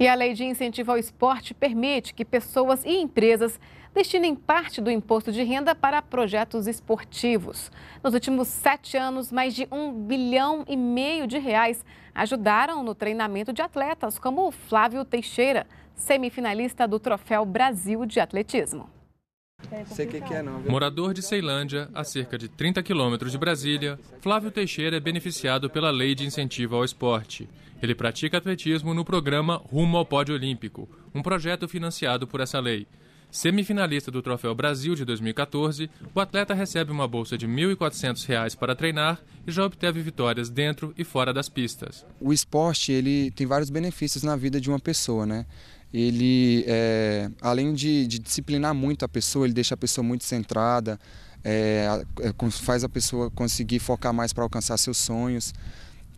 E a lei de incentivo ao esporte permite que pessoas e empresas destinem parte do imposto de renda para projetos esportivos. Nos últimos sete anos, mais de um bilhão e meio de reais ajudaram no treinamento de atletas, como o Flávio Teixeira, semifinalista do Troféu Brasil de Atletismo. É Sei que que é, não, viu? Morador de Ceilândia, a cerca de 30 quilômetros de Brasília, Flávio Teixeira é beneficiado pela Lei de Incentivo ao Esporte. Ele pratica atletismo no programa Rumo ao Pódio Olímpico, um projeto financiado por essa lei. Semifinalista do Troféu Brasil de 2014, o atleta recebe uma bolsa de R$ 1.400 para treinar e já obteve vitórias dentro e fora das pistas. O esporte ele tem vários benefícios na vida de uma pessoa, né? ele é, além de, de, disciplinar muito a pessoa, ele deixa a pessoa muito centrada, é, é faz a pessoa conseguir focar mais para alcançar seus sonhos.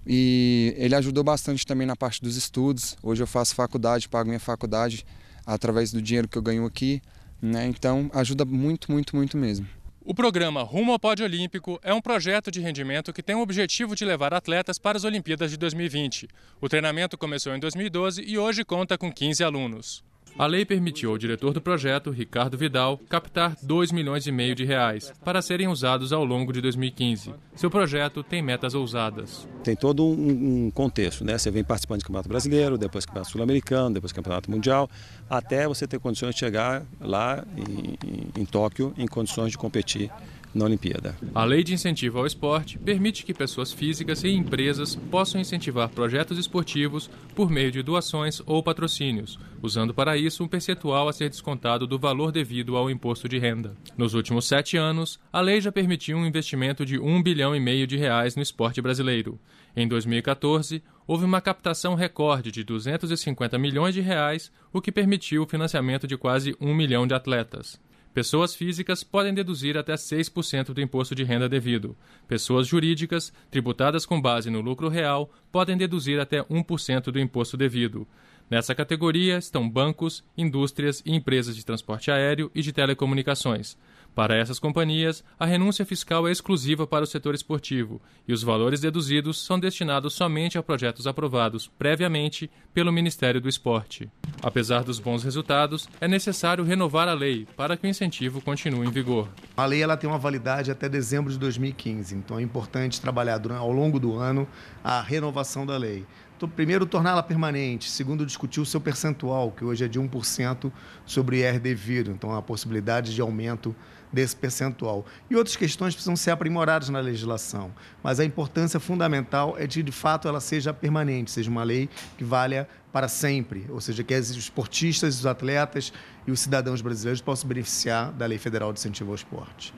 E ele ajudou bastante também na parte dos estudos. Hoje eu faço faculdade, pago minha faculdade através do dinheiro que eu ganho aqui. Né? Então ajuda muito, muito, muito mesmo. O programa Rumo ao Pódio Olímpico é um projeto de rendimento que tem o objetivo de levar atletas para as Olimpíadas de 2020. O treinamento começou em 2012 e hoje conta com 15 alunos. A lei permitiu ao diretor do projeto, Ricardo Vidal, captar 2 milhões e meio de reais para serem usados ao longo de 2015. Seu projeto tem metas ousadas. Tem todo um, contexto, né? Você vem participando do Campeonato Brasileiro, depois Campeonato Sul-Americano, depois Campeonato Mundial, até você ter condições de chegar lá em, em, em Tóquio em condições de competir na Olimpíada. A Lei de Incentivo ao Esporte permite que pessoas físicas e empresas possam incentivar projetos esportivos por meio de doações ou patrocínios, usando para isso um percentual a ser descontado do valor devido ao imposto de renda. Nos últimos sete anos, a lei já permitiu um investimento de um bilhão e meio de reais no esporte brasileiro. Em 2014, houve uma captação recorde de 250 milhões de reais, o que permitiu o financiamento de quase um milhão de atletas. Pessoas físicas podem deduzir até 6% do imposto de renda devido. Pessoas jurídicas, tributadas com base no lucro real, podem deduzir até 1% do imposto devido. Nessa categoria estão bancos, indústrias e empresas de transporte aéreo e de telecomunicações. Para essas companhias, a renúncia fiscal é exclusiva para o setor esportivo e os valores deduzidos são destinados somente a projetos aprovados previamente pelo Ministério do Esporte. Apesar dos bons resultados, é necessário renovar a lei para que o incentivo continue em vigor. A lei ela tem uma validade até dezembro de 2015, então é importante trabalhar ao longo do ano a renovação da lei então, primeiro, torná-la permanente. Segundo, discutir o seu percentual, que hoje é de 1% sobre IR devido. Então, a possibilidade de aumento desse percentual. E outras questões precisam ser aprimoradas na legislação, mas a importância fundamental é de, de fato, ela seja permanente, seja uma lei que valha para sempre, ou seja, que os esportistas, os atletas e os cidadãos brasileiros possam beneficiar da Lei Federal de Incentivo ao Esporte.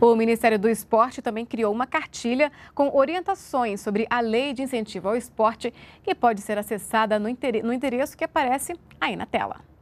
O Ministério do Esporte também criou uma cartilha com orientações sobre a Lei de Incentivo ao Esporte, que pode ser acessada no endereço que aparece aí na tela.